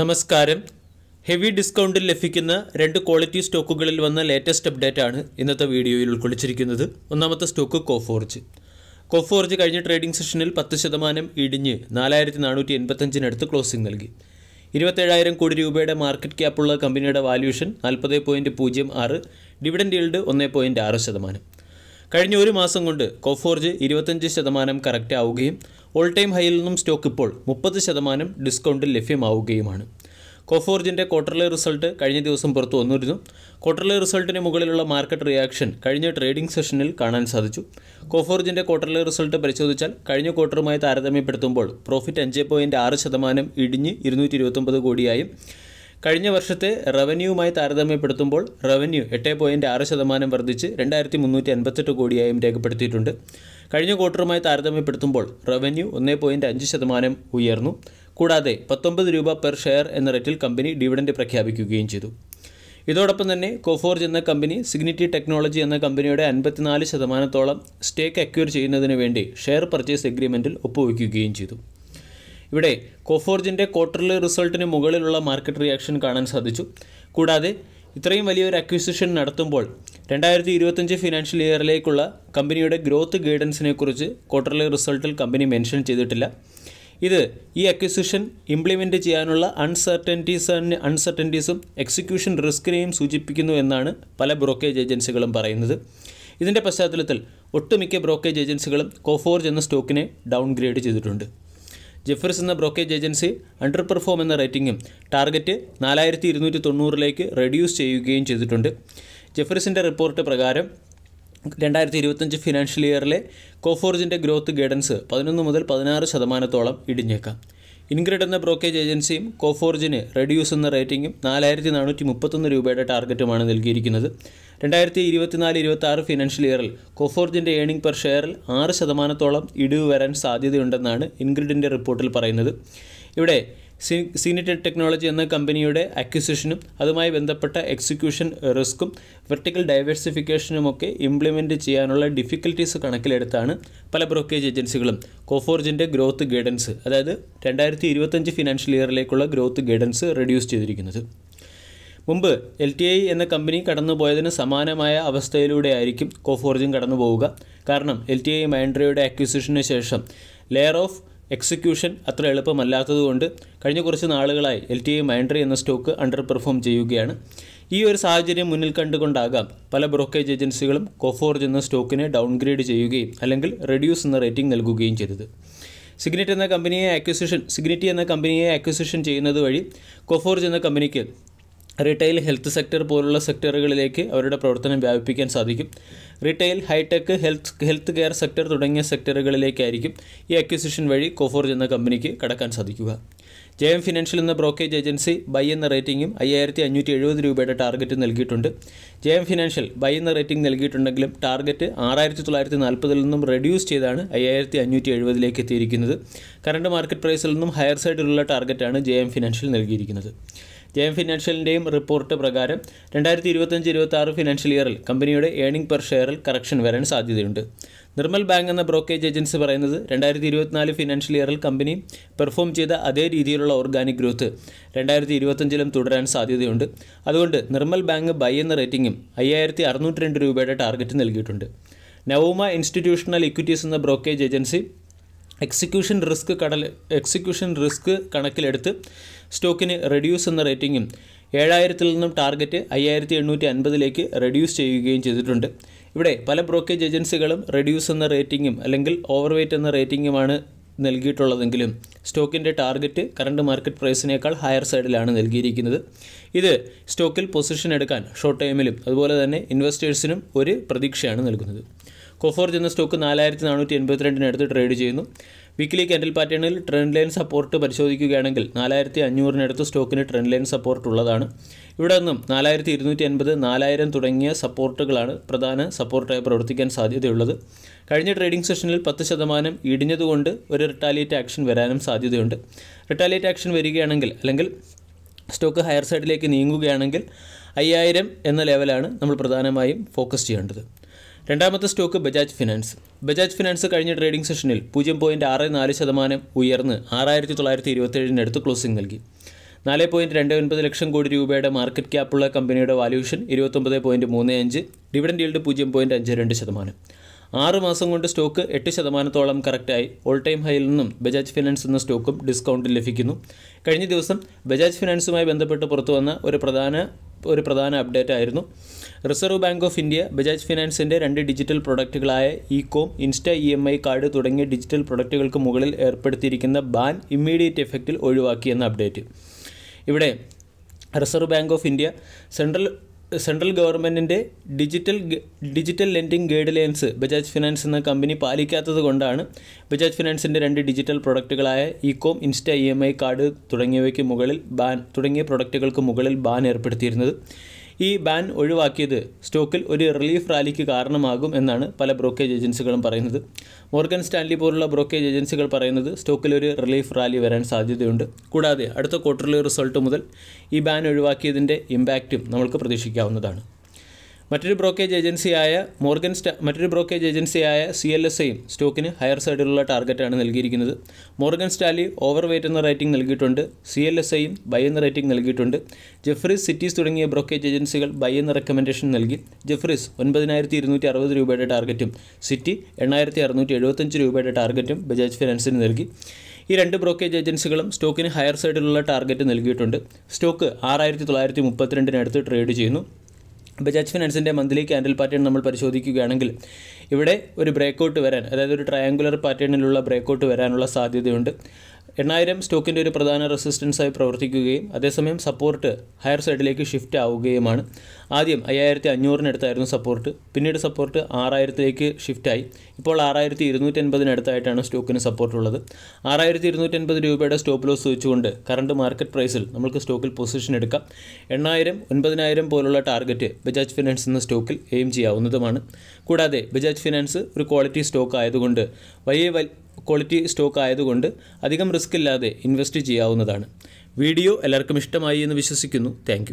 നമസ്കാരം ഹെവി ഡിസ്കൗണ്ടിൽ ലഭിക്കുന്ന രണ്ട് ക്വാളിറ്റി സ്റ്റോക്കുകളിൽ വന്ന ലേറ്റസ്റ്റ് അപ്ഡേറ്റ് ആണ് ഇന്നത്തെ വീഡിയോയിൽ ഉൾക്കൊള്ളിച്ചിരിക്കുന്നത് ഒന്നാമത്തെ സ്റ്റോക്ക് കോഫോർജ് കോഫോർജ് കഴിഞ്ഞ ട്രേഡിംഗ് സെഷനിൽ പത്ത് ശതമാനം ഇടിഞ്ഞ് നാലായിരത്തി നാനൂറ്റി എൺപത്തഞ്ചിനടുത്ത് ക്ലോസിംഗ് നൽകി ഇരുപത്തേഴായിരം കോടി രൂപയുടെ മാർക്കറ്റ് ക്യാപ്പുള്ള കമ്പനിയുടെ വാല്യൂഷൻ നാൽപ്പത് പോയിൻറ്റ് പൂജ്യം ആറ് ഡിവിഡൻഡ് ഈൽഡ് ഒന്ന് പോയിൻറ്റ് ആറ് ശതമാനം കഴിഞ്ഞ ഒരു മാസം കൊണ്ട് കോഫോർജ് ഇരുപത്തഞ്ച് ശതമാനം കറക്റ്റ് ആവുകയും ഓൾ ടൈം ഹൈയിൽ നിന്നും സ്റ്റോക്ക് ഇപ്പോൾ മുപ്പത് ശതമാനം ഡിസ്കൗണ്ടിൽ ലഭ്യമാവുകയുമാണ് കോഫോർജിൻ്റെ ക്വാർട്ടർലി റിസൾട്ട് കഴിഞ്ഞ ദിവസം പുറത്തു വന്നിരുന്നു ക്വാർട്ടർലി റിസൾട്ടിന് മുകളിലുള്ള മാർക്കറ്റ് റിയാക്ഷൻ കഴിഞ്ഞ ട്രേഡിംഗ് സെഷനിൽ കാണാൻ സാധിച്ചു കോഫോർജിൻ്റെ ക്വാർട്ടർലി റിസൾട്ട് പരിശോധിച്ചാൽ കഴിഞ്ഞ ക്വാർട്ടറുമായി താരതമ്യപ്പെടുത്തുമ്പോൾ പ്രോഫിറ്റ് അഞ്ച് പോയിൻറ്റ് ആറ് ശതമാനം ഇടിഞ്ഞ് ഇരുന്നൂറ്റി ഇരുപത്തൊമ്പത് കോടിയായും കഴിഞ്ഞ വർഷത്തെ റവന്യൂവുമായി താരതമ്യപ്പെടുത്തുമ്പോൾ റവന്യൂ എട്ട് പോയിൻറ്റ് ആറ് ശതമാനം വർദ്ധിച്ച് രണ്ടായിരത്തി മുന്നൂറ്റി അൻപത്തെട്ട് കോടിയായും രേഖപ്പെടുത്തിയിട്ടുണ്ട് കഴിഞ്ഞ ക്വാർട്ടറുമായി താരതമ്യപ്പെടുത്തുമ്പോൾ റവന്യൂ ഒന്ന് പോയിൻറ്റ് അഞ്ച് ശതമാനം ഉയർന്നു കൂടാതെ പത്തൊമ്പത് രൂപ പെർ ഷെയർ എന്ന റേറ്റിൽ കമ്പനി ഡിവിഡൻഡ് പ്രഖ്യാപിക്കുകയും ചെയ്തു ഇതോടൊപ്പം തന്നെ കോഫോർജ് എന്ന കമ്പനി സിഗ്നിറ്റി ടെക്നോളജി എന്ന കമ്പനിയുടെ അൻപത്തിനാല് ശതമാനത്തോളം സ്റ്റേക്ക് അക്യൂർ ചെയ്യുന്നതിന് വേണ്ടി ഷെയർ പർച്ചേസ് എഗ്രിമെൻറ്റിൽ ഒപ്പുവയ്ക്കുകയും ചെയ്തു ഇവിടെ കോഫോർജിൻ്റെ ക്വാർട്ടർലി റിസൾട്ടിന് മുകളിലുള്ള മാർക്കറ്റ് റിയാക്ഷൻ കാണാൻ സാധിച്ചു കൂടാതെ ഇത്രയും വലിയൊരു അക്വിസിഷൻ നടത്തുമ്പോൾ രണ്ടായിരത്തി ഇരുപത്തഞ്ച് ഫിനാൻഷ്യൽ ഇയറിലേക്കുള്ള കമ്പനിയുടെ ഗ്രോത്ത് ഗൈഡൻസിനെക്കുറിച്ച് ക്വാർട്ടർലി റിസൾട്ടിൽ കമ്പനി മെൻഷൻ ചെയ്തിട്ടില്ല ഇത് ഈ അക്വിസിഷൻ ഇംപ്ലിമെൻ്റ് ചെയ്യാനുള്ള അൺസർട്ടൻറ്റീസ് അൺസർട്ടൻറ്റീസും എക്സിക്യൂഷൻ റിസ്ക്കിനെയും സൂചിപ്പിക്കുന്നു എന്നാണ് പല ബ്രോക്കേജ് ഏജൻസികളും പറയുന്നത് ഇതിൻ്റെ പശ്ചാത്തലത്തിൽ ഒട്ടുമിക്ക ബ്രോക്കേജ് ഏജൻസികളും കോഫോർജ് എന്ന സ്റ്റോക്കിനെ ഡൗൺഗ്രേഡ് ചെയ്തിട്ടുണ്ട് ജെഫ്രിസ് എന്ന ബ്രോക്കേജ് ഏജൻസി അണ്ടർ പെർഫോം എന്ന റേറ്റിംഗും ടാർഗറ്റ് നാലായിരത്തി ഇരുന്നൂറ്റി തൊണ്ണൂറിലേക്ക് റെഡ്യൂസ് ചെയ്യുകയും ചെയ്തിട്ടുണ്ട് ജെഫ്രിസിൻ്റെ റിപ്പോർട്ട് പ്രകാരം രണ്ടായിരത്തി ഇരുപത്തഞ്ച് ഫിനാൻഷ്യൽ ഇയറിലെ കോഫോർജിൻ്റെ ഗ്രോത്ത് ഗൈഡൻസ് പതിനൊന്ന് മുതൽ പതിനാറ് ശതമാനത്തോളം ഇടിഞ്ഞേക്കാം ഇൻഗ്രിഡ് എന്ന ബ്രോക്കേജ് ഏജൻസിയും കോഫോർജിന് റെഡ്യൂസ് എന്ന റേറ്റിംഗും നാലായിരത്തി നാനൂറ്റി മുപ്പത്തൊന്ന് രൂപയുടെ ടാർഗറ്റുമാണ് നൽകിയിരിക്കുന്നത് രണ്ടായിരത്തി ഇരുപത്തിനാല് ഇരുപത്തി ആറ് ഫിനാൻഷ്യൽ ഇയറിൽ കൊഫോർജിൻ്റെ ഏണിംഗ് പെർ ഷെയറിൽ ആറ് ശതമാനത്തോളം ഇടിവ് വരാൻ സാധ്യതയുണ്ടെന്നാണ് ഇൻഗ്രിഡിൻ്റെ റിപ്പോർട്ടിൽ പറയുന്നത് ഇവിടെ സീനിറ്റഡ് ടെക്നോളജി എന്ന കമ്പനിയുടെ അക്വിസിഷനും അതുമായി ബന്ധപ്പെട്ട എക്സിക്യൂഷൻ റിസ്ക്കും വെർട്ടിക്കൽ ഡൈവേഴ്സിഫിക്കേഷനുമൊക്കെ ഇംപ്ലിമെൻറ്റ് ചെയ്യാനുള്ള ഡിഫിക്കൽട്ടീസ് കണക്കിലെടുത്താണ് പല ബ്രോക്കേജ് ഏജൻസികളും കോഫോർജിൻ്റെ ഗ്രോത്ത് ഗൈഡൻസ് അതായത് രണ്ടായിരത്തി ഫിനാൻഷ്യൽ ഇയറിലേക്കുള്ള ഗ്രോത്ത് ഗൈഡൻസ് റെഡ്യൂസ് ചെയ്തിരിക്കുന്നത് മുമ്പ് എൽ ടി ഐ എന്ന കമ്പനി കടന്നുപോയതിന് സമാനമായ അവസ്ഥയിലൂടെയായിരിക്കും കോഫോർജും കടന്നു പോവുക കാരണം എൽ ടി ഐ മൈൻഡ്രയുടെ അക്വിസിഷന് ശേഷം ലെയർ ഓഫ് എക്സിക്യൂഷൻ അത്ര എളുപ്പമല്ലാത്തതുകൊണ്ട് കഴിഞ്ഞ കുറച്ച് നാളുകളായി എൽ ടി ഐ മൈൻഡ്രി എന്ന സ്റ്റോക്ക് അണ്ടർ പെർഫോം ചെയ്യുകയാണ് ഈ ഒരു സാഹചര്യം മുന്നിൽ കണ്ടുകൊണ്ടാകാം പല ബ്രോക്കേജ് ഏജൻസികളും കോഫോർജ് എന്ന സ്റ്റോക്കിനെ ഡൗൺഗ്രേഡ് ചെയ്യുകയും അല്ലെങ്കിൽ റെഡ്യൂസ് എന്ന റേറ്റിംഗ് നൽകുകയും ചെയ്തത് സിഗ്നറ്റ് എന്ന കമ്പനിയെ അക്വിസിഷൻ സിഗ്നറ്റി എന്ന കമ്പനിയെ അക്വിസിഷൻ ചെയ്യുന്നത് വഴി കൊഫോർജ് എന്ന കമ്പനിക്ക് റീറ്റെയിൽ ഹെൽത്ത് സെക്ടർ പോലുള്ള സെക്ടറുകളിലേക്ക് അവരുടെ പ്രവർത്തനം വ്യാപിപ്പിക്കാൻ സാധിക്കും retail hitech health health care sector തുടങ്ങിയ സെക്ടറുകളിലേക്കായിരിക്കും ഈ അക്വിസിഷൻ വഴി കോഫോർജ് എന്ന കമ്പനിക്ക് കടക്കാൻ സാധിക്കുക എം ഫിനാൻഷ്യൽ എന്ന ബ്രോക്കേജ് ഏജൻസി ബൈ എന്ന റേറ്റിംഗും അയ്യായിരത്തി അഞ്ഞൂറ്റി എഴുപത് രൂപയുടെ ടാർഗറ്റ് നൽകിയിട്ടുണ്ട് എം ഫിനാൻഷ്യൽ ബൈ എന്ന റേറ്റിംഗ് നൽകിയിട്ടുണ്ടെങ്കിലും ടാർഗറ്റ് ആറായിരത്തി തൊള്ളായിരത്തി നാൽപ്പതിൽ നിന്നും റെഡ്യൂസ് ചെയ്താണ് അയ്യായിരത്തി അഞ്ഞൂറ്റി എഴുപതിലേക്ക് എത്തിയിരിക്കുന്നത് കറണ്ട് മാർക്കറ്റ് പ്രൈസിൽ നിന്നും ഹയർ സൈഡിലുള്ള ടാർഗറ്റാണ് എം ഫിനാൻഷ്യൽ നൽകിയിരിക്കുന്നത് ജെ എം ഫിനാൻഷ്യലിൻ്റെയും റിപ്പോർട്ട് പ്രകാരം രണ്ടായിരത്തി ഇരുപത്തഞ്ച് ഇരുപത്തി ആറ് ഫിനാൻഷ്യൽ ഇയറിൽ കമ്പനിയുടെ ഏണിംഗ് പെർ ഷെയറിൽ കറക്ഷൻ വരാൻ സാധ്യതയുണ്ട് നിർമ്മൽ ബാങ്ക് എന്ന ബ്രോക്കേജ് ഏജൻസി പറയുന്നത് രണ്ടായിരത്തി ഇരുപത്തിനാല് ഫിനാൻഷ്യൽ ഇയറിൽ കമ്പനി പെർഫോം ചെയ്ത അതേ രീതിയിലുള്ള ഓർഗാനിക് ഗ്രോത്ത് രണ്ടായിരത്തി ഇരുപത്തഞ്ചിലും തുടരാൻ സാധ്യതയുണ്ട് അതുകൊണ്ട് നിർമ്മൽ ബാങ്ക് ബൈ എന്ന റേറ്റിംഗും അയ്യായിരത്തി അറുന്നൂറ്റി രണ്ട് രൂപയുടെ ടാർഗറ്റ് നൽകിയിട്ടുണ്ട് നവോമ ഇൻസ്റ്റിറ്റ്യൂഷണൽ ഇക്വിറ്റീസ് എന്ന ബ്രോക്കേജ് ഏജൻസി എക്സിക്യൂഷൻ റിസ്ക് കടൽ എക്സിക്യൂഷൻ റിസ്ക് കണക്കിലെടുത്ത് സ്റ്റോക്കിന് റെഡ്യൂസ് എന്ന റേറ്റിംഗും ഏഴായിരത്തിൽ നിന്നും ടാർഗറ്റ് അയ്യായിരത്തി എണ്ണൂറ്റി അൻപതിലേക്ക് റെഡ്യൂസ് ചെയ്യുകയും ചെയ്തിട്ടുണ്ട് ഇവിടെ പല ബ്രോക്കേജ് ഏജൻസികളും റെഡ്യൂസ് എന്ന റേറ്റിംഗും അല്ലെങ്കിൽ ഓവർവെയ്റ്റ് എന്ന റേറ്റിംഗുമാണ് നൽകിയിട്ടുള്ളതെങ്കിലും സ്റ്റോക്കിൻ്റെ ടാർഗറ്റ് കറണ്ട് മാർക്കറ്റ് പ്രൈസിനേക്കാൾ ഹയർ സൈഡിലാണ് നൽകിയിരിക്കുന്നത് ഇത് സ്റ്റോക്കിൽ പൊസിഷൻ എടുക്കാൻ ഷോർട്ട് ടൈമിലും അതുപോലെ തന്നെ ഇൻവെസ്റ്റേഴ്സിനും ഒരു പ്രതീക്ഷയാണ് നൽകുന്നത് കൊഫോർജ് എന്ന സ്റ്റോക്ക് നാലായിരത്തി നാനൂറ്റി അടുത്ത് ട്രേഡ് ചെയ്യുന്നു വീക്കിലി കെൻഡൽ പാറ്റേണിൽ ട്രെൻഡ് ലൈൻ സപ്പോർട്ട് പരിശോധിക്കുകയാണെങ്കിൽ നാലായിരത്തി അഞ്ഞൂറിനടുത്ത് സ്റ്റോക്കിന് ട്രെൻഡ് ലൈൻ സപ്പോർട്ട് ഉള്ളതാണ് ഇവിടെ നിന്നും നാലായിരത്തി ഇരുന്നൂറ്റി അൻപത് നാലായിരം തുടങ്ങിയ സപ്പോർട്ടുകളാണ് പ്രധാന സപ്പോർട്ടായി പ്രവർത്തിക്കാൻ സാധ്യതയുള്ളത് കഴിഞ്ഞ ട്രേഡിംഗ് സെഷനിൽ പത്ത് ശതമാനം ഇടിഞ്ഞതുകൊണ്ട് ഒരു റിട്ടാലിയേറ്റ് ആക്ഷൻ വരാനും സാധ്യതയുണ്ട് റിട്ടാലിയേറ്റ് ആക്ഷൻ വരികയാണെങ്കിൽ അല്ലെങ്കിൽ സ്റ്റോക്ക് ഹയർ സൈഡിലേക്ക് നീങ്ങുകയാണെങ്കിൽ അയ്യായിരം എന്ന ലെവലാണ് നമ്മൾ പ്രധാനമായും ഫോക്കസ് ചെയ്യേണ്ടത് രണ്ടാമത്തെ stock Bajaj Finance Bajaj Finance കഴിഞ്ഞ ട്രേഡിംഗ് സെഷനിൽ പൂജ്യം പോയിന്റ് ആറ് നാല് ശതമാനം ഉയർന്ന് ആറായിരത്തി തൊള്ളായിരത്തി ഇരുപത്തി ഏഴിന് അടുത്ത് ക്ലോസിംഗ് നൽകി നാല് പോയിന്റ് രണ്ട് ഒൻപത് ലക്ഷം കോടി രൂപയുടെ മാർക്കറ്റ് ക്യാപ്പുള്ള കമ്പനിയുടെ വാല്യൂഷൻ ഇരുപത്തൊമ്പത് പോയിന്റ് മൂന്ന് അഞ്ച് ഡിവിഡൻ ഡീൽഡ് പൂജ്യം പോയിന്റ് അഞ്ച് രണ്ട് ശതമാനം ആറ് മാസം കൊണ്ട് സ്റ്റോക്ക് എട്ട് ശതമാനത്തോളം കറക്റ്റായി ഓൾ ടൈം ഹൈയിൽ നിന്നും ബജാജ് ഫിനാൻസ് എന്ന സ്റ്റോക്കും ഡിസ്കൗണ്ട് ലഭിക്കുന്നു കഴിഞ്ഞ ദിവസം ബജാജ് ഫിനാൻസുമായി ബന്ധപ്പെട്ട് പുറത്തുവന്ന ഒരു പ്രധാന ഒരു പ്രധാന അപ്ഡേറ്റ് ആയിരുന്നു reserve bank of India Bajaj ഫിനാൻസിൻ്റെ രണ്ട് ഡിജിറ്റൽ പ്രൊഡക്റ്റുകളായ com insta E M I card തുടങ്ങിയ ഡിജിറ്റൽ പ്രൊഡക്റ്റുകൾക്ക് മുകളിൽ ഏർപ്പെടുത്തിയിരിക്കുന്ന ബാൻ ഇമ്മീഡിയറ്റ് എഫക്റ്റിൽ ഒഴിവാക്കിയെന്ന അപ്ഡേറ്റ് ഇവിടെ reserve bank of India central central ഗവൺമെൻറ്റിൻ്റെ digital digital guidelines Bajaj finance എന്ന കമ്പനി പാലിക്കാത്തത് കൊണ്ടാണ് ബജാജ് ഫിനാൻസിൻ്റെ രണ്ട് ഡിജിറ്റൽ പ്രൊഡക്റ്റുകളായ ecom insta E M I card തുടങ്ങിയവയ്ക്ക് മുകളിൽ ബാൻ തുടങ്ങിയ പ്രൊഡക്റ്റുകൾക്ക് മുകളിൽ ബാൻ ഏർപ്പെടുത്തിയിരുന്നത് ഈ ബാൻ ഒഴിവാക്കിയത് സ്റ്റോക്കിൽ ഒരു റിലീഫ് റാലിക്ക് കാരണമാകും എന്നാണ് പല ബ്രോക്കേജ് ഏജൻസികളും പറയുന്നത് മോർഗൻ സ്റ്റാൻലി പോലുള്ള ബ്രോക്കേജ് ഏജൻസികൾ പറയുന്നത് സ്റ്റോക്കിൽ ഒരു റിലീഫ് റാലി വരാൻ സാധ്യതയുണ്ട് കൂടാതെ അടുത്ത ക്വാർട്ടർലി റിസൾട്ട് മുതൽ ഈ ബാൻ ഒഴിവാക്കിയതിൻ്റെ ഇമ്പാക്റ്റും നമുക്ക് പ്രതീക്ഷിക്കാവുന്നതാണ് മറ്റൊരു ബ്രോക്കേജ് ഏജൻസിയായ മോർഗൻ സ്റ്റാ മറ്റൊരു ബ്രോക്കേജ് ഏജൻസിയായ സി എൽ എസ് ഐയും സ്റ്റോക്കിന് ഹയർ സൈഡിലുള്ള ടാർഗറ്റാണ് നൽകിയിരിക്കുന്നത് മോർഗൻ സ്റ്റാലി ഓവർ വെയ്റ്റ് എന്ന റേറ്റിംഗ് നൽകിയിട്ടുണ്ട് സി എൽ എസ് ഐയും ബൈ എന്ന റേറ്റിംഗ് നൽകിയിട്ടുണ്ട് ജെഫ്രീസ് സിറ്റീസ് തുടങ്ങിയ ബ്രോക്കേജ് ഏജൻസികൾ ബൈ എന്ന റെക്കമെൻഡേഷൻ നൽകി ജെഫ്രീസ് ഒൻപതിനായിരത്തി ഇരുന്നൂറ്റി അറുപത് രൂപയുടെ ടാർഗറ്റും സിറ്റി എണ്ണായിരത്തി അറുന്നൂറ്റി എഴുപത്തഞ്ച് രൂപയുടെ ടാർഗറ്റും ബജാജ് ഫിനാൻസിന് നൽകി ഈ രണ്ട് ബ്രോക്കേജ് ഏജൻസികളും സ്റ്റോക്കിന് ഹയർ സൈഡിലുള്ള ടാർഗറ്റ് നൽകിയിട്ടുണ്ട് സ്റ്റോക്ക് ആറായിരത്തി തൊള്ളായിരത്തി മുപ്പത്തിരണ്ടിനടുത്ത് ട്രേഡ് ചെയ്യുന്നു ബജാജ് ഫിനാൻസിൻ്റെ മന്ത്ലി ക്യാൻഡിൽ പാറ്റേൺ നമ്മൾ പരിശോധിക്കുകയാണെങ്കിൽ ഇവിടെ ഒരു ബ്രേക്കൗട്ട് വരാൻ അതായത് ഒരു ട്രയാങ്കുലർ പാറ്റേണിലുള്ള ബ്രേക്കൗട്ട് വരാനുള്ള സാധ്യതയുണ്ട് എണ്ണായിരം സ്റ്റോക്കിൻ്റെ ഒരു പ്രധാന റെസിസ്റ്റൻസായി പ്രവർത്തിക്കുകയും അതേസമയം സപ്പോർട്ട് ഹയർ സൈഡിലേക്ക് ഷിഫ്റ്റ് ആവുകയുമാണ് ആദ്യം അയ്യായിരത്തി അഞ്ഞൂറിനടുത്തായിരുന്നു സപ്പോർട്ട് പിന്നീട് സപ്പോർട്ട് ആറായിരത്തിലേക്ക് ഷിഫ്റ്റായി ഇപ്പോൾ ആറായിരത്തി ഇരുന്നൂറ്റി അൻപതിനടുത്തായിട്ടാണ് സ്റ്റോക്കിന് സപ്പോർട്ടുള്ളത് ആറായിരത്തി ഇരുന്നൂറ്റി അൻപത് രൂപയുടെ സ്റ്റോപ്പ് ലോസ് വെച്ചുകൊണ്ട് കറണ്ട് മാർക്കറ്റ് പ്രൈസിൽ നമുക്ക് സ്റ്റോക്കിൽ പൊസിഷൻ എടുക്കാം എണ്ണായിരം ഒൻപതിനായിരം പോലുള്ള ടാർഗറ്റ് ബജാജ് ഫിനാൻസ് എന്ന സ്റ്റോക്കിൽ എയിം ചെയ്യാവുന്നതുമാണ് കൂടാതെ ബജാജ് ഫിനാൻസ് ഒരു ക്വാളിറ്റി സ്റ്റോക്ക് ആയതുകൊണ്ട് വലിയ ക്വാളിറ്റി സ്റ്റോക്ക് ആയതുകൊണ്ട് അധികം റിസ്ക് ഇല്ലാതെ ഇൻവെസ്റ്റ് ചെയ്യാവുന്നതാണ് വീഡിയോ എല്ലാവർക്കും ഇഷ്ടമായി എന്ന് വിശ്വസിക്കുന്നു താങ്ക്